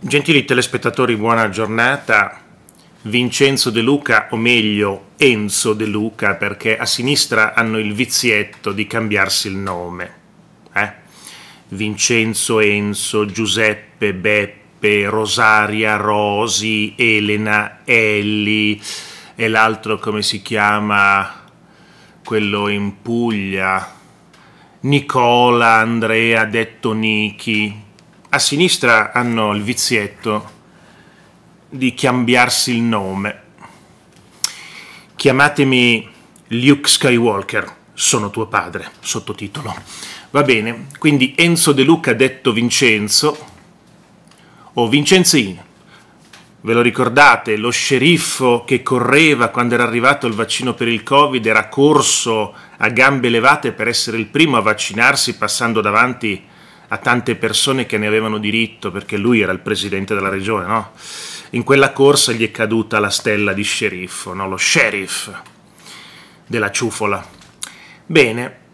Gentili telespettatori, buona giornata. Vincenzo De Luca, o meglio Enzo De Luca, perché a sinistra hanno il vizietto di cambiarsi il nome. Eh? Vincenzo, Enzo, Giuseppe, Beppe, Rosaria, Rosi, Elena, Elli e l'altro come si chiama? Quello in Puglia. Nicola, Andrea, detto Nichi, a sinistra hanno il vizietto di cambiarsi il nome. Chiamatemi Luke Skywalker, sono tuo padre, sottotitolo. Va bene, quindi Enzo De Luca detto Vincenzo o Vincenzino. Ve lo ricordate, lo sceriffo che correva quando era arrivato il vaccino per il Covid era corso a gambe levate per essere il primo a vaccinarsi passando davanti a a tante persone che ne avevano diritto perché lui era il presidente della regione, no? In quella corsa gli è caduta la stella di sceriffo, no? Lo sheriff della ciufola. Bene.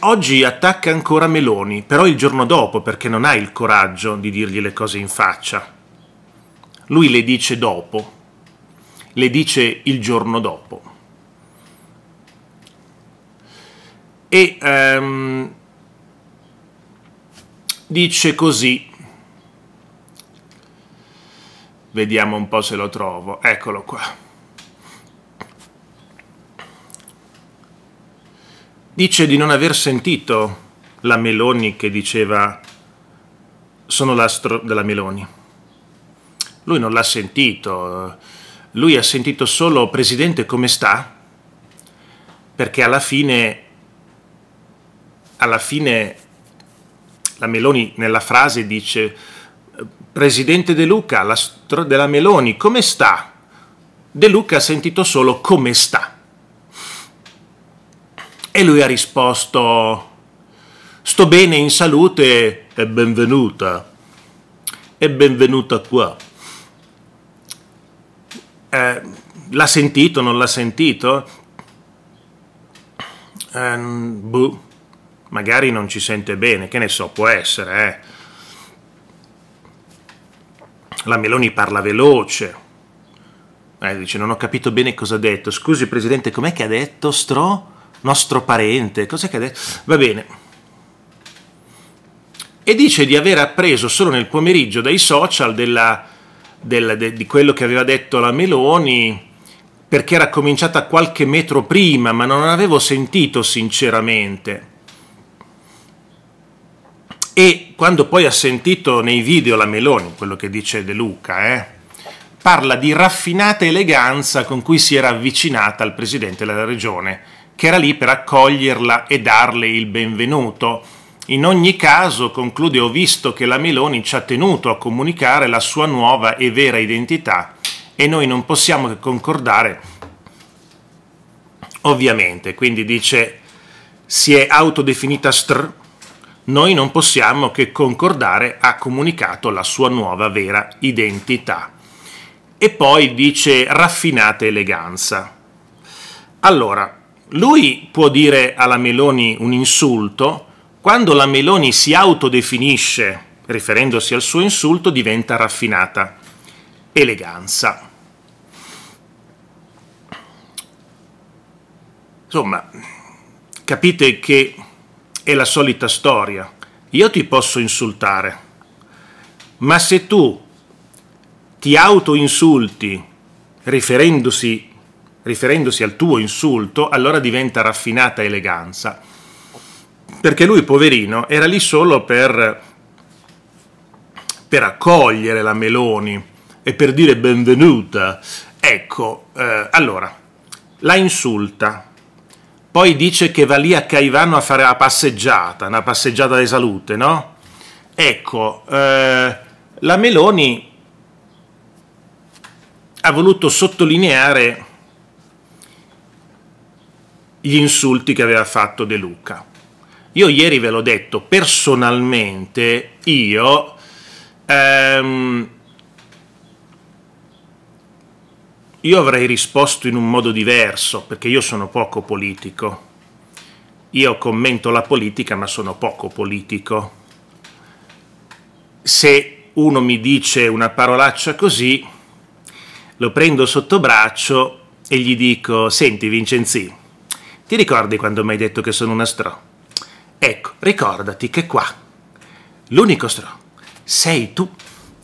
Oggi attacca ancora Meloni, però il giorno dopo perché non ha il coraggio di dirgli le cose in faccia. Lui le dice dopo, le dice il giorno dopo. E um, dice così. Vediamo un po' se lo trovo. Eccolo qua. Dice di non aver sentito la Meloni che diceva sono l'astro della Meloni. Lui non l'ha sentito, lui ha sentito solo Presidente come sta, perché alla fine, alla fine la Meloni nella frase dice Presidente De Luca, la stro- della Meloni, come sta? De Luca ha sentito solo come sta. E lui ha risposto Sto bene, in salute e benvenuta. E benvenuta qua. Eh, l'ha sentito, non l'ha sentito? Um, boh magari non ci sente bene, che ne so, può essere. Eh. La Meloni parla veloce. Eh, dice, non ho capito bene cosa ha detto. Scusi Presidente, com'è che ha detto? Stro? Nostro parente? Cos'è che ha detto? Va bene. E dice di aver appreso solo nel pomeriggio dai social della, della, de, di quello che aveva detto la Meloni perché era cominciata qualche metro prima, ma non avevo sentito sinceramente. E quando poi ha sentito nei video la Meloni, quello che dice De Luca, eh, parla di raffinata eleganza con cui si era avvicinata al presidente della regione, che era lì per accoglierla e darle il benvenuto. In ogni caso, conclude, ho visto che la Meloni ci ha tenuto a comunicare la sua nuova e vera identità e noi non possiamo che concordare, ovviamente. Quindi dice, si è autodefinita str, noi non possiamo che concordare, ha comunicato la sua nuova vera identità. E poi dice raffinata eleganza. Allora, lui può dire alla Meloni un insulto, quando la Meloni si autodefinisce, riferendosi al suo insulto, diventa raffinata. Eleganza. Insomma, capite che è la solita storia. Io ti posso insultare, ma se tu ti autoinsulti riferendosi, riferendosi al tuo insulto, allora diventa raffinata eleganza. Perché lui, poverino, era lì solo per, per accogliere la Meloni e per dire benvenuta. Ecco, eh, allora, la insulta, poi dice che va lì a Caivano a fare la passeggiata, una passeggiata di salute, no? Ecco, eh, la Meloni ha voluto sottolineare gli insulti che aveva fatto De Luca. Io ieri ve l'ho detto, personalmente io ehm, Io avrei risposto in un modo diverso, perché io sono poco politico. Io commento la politica, ma sono poco politico. Se uno mi dice una parolaccia così, lo prendo sotto braccio e gli dico, senti Vincenzi, ti ricordi quando mi hai detto che sono un astro? Ecco, ricordati che qua l'unico stro sei tu,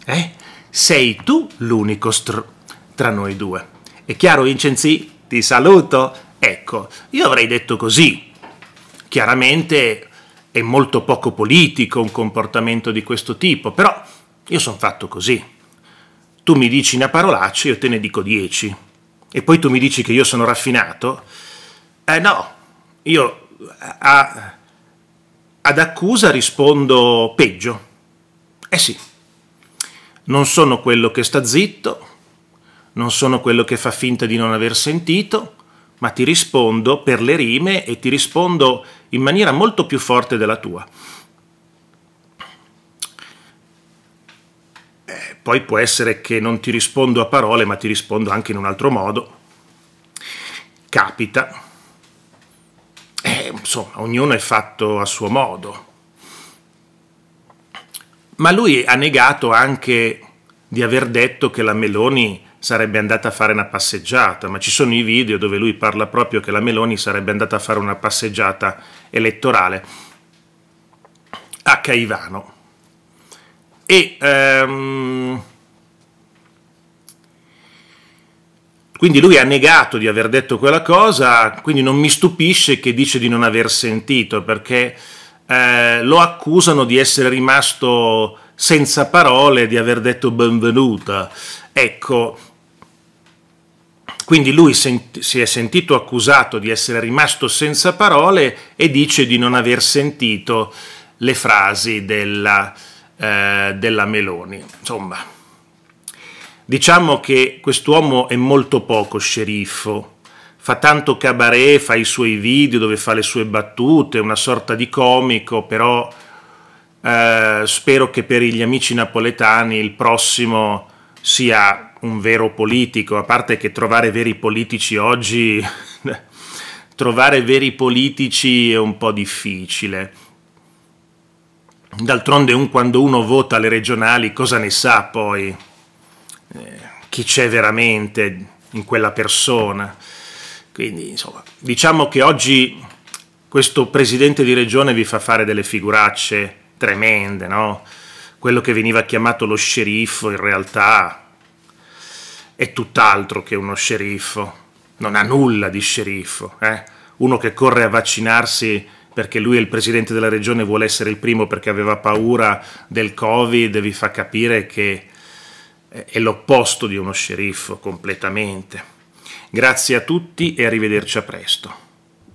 eh? Sei tu l'unico stro tra noi due. È chiaro Vincenzi? Ti saluto. Ecco, io avrei detto così. Chiaramente è molto poco politico un comportamento di questo tipo, però io sono fatto così. Tu mi dici una parolaccia, io te ne dico dieci. E poi tu mi dici che io sono raffinato? Eh no, io a, ad accusa rispondo peggio. Eh sì, non sono quello che sta zitto, non sono quello che fa finta di non aver sentito, ma ti rispondo per le rime e ti rispondo in maniera molto più forte della tua. Eh, poi può essere che non ti rispondo a parole, ma ti rispondo anche in un altro modo. Capita. Eh, insomma, ognuno è fatto a suo modo. Ma lui ha negato anche di aver detto che la Meloni sarebbe andata a fare una passeggiata, ma ci sono i video dove lui parla proprio che la Meloni sarebbe andata a fare una passeggiata elettorale a Caivano. E um, quindi lui ha negato di aver detto quella cosa, quindi non mi stupisce che dice di non aver sentito, perché eh, lo accusano di essere rimasto senza parole, di aver detto benvenuta. Ecco, quindi lui si è sentito accusato di essere rimasto senza parole e dice di non aver sentito le frasi della, eh, della Meloni. Insomma, diciamo che quest'uomo è molto poco sceriffo fa tanto cabaret, fa i suoi video dove fa le sue battute, una sorta di comico, però eh, spero che per gli amici napoletani il prossimo sia un vero politico, a parte che trovare veri politici oggi, trovare veri politici è un po' difficile. D'altronde un, quando uno vota alle regionali cosa ne sa poi? Eh, chi c'è veramente in quella persona? Quindi insomma, diciamo che oggi questo presidente di regione vi fa fare delle figuracce tremende, no? Quello che veniva chiamato lo sceriffo in realtà è tutt'altro che uno sceriffo, non ha nulla di sceriffo, eh? uno che corre a vaccinarsi perché lui è il presidente della regione e vuole essere il primo perché aveva paura del covid, vi fa capire che è l'opposto di uno sceriffo completamente. Grazie a tutti e arrivederci a presto.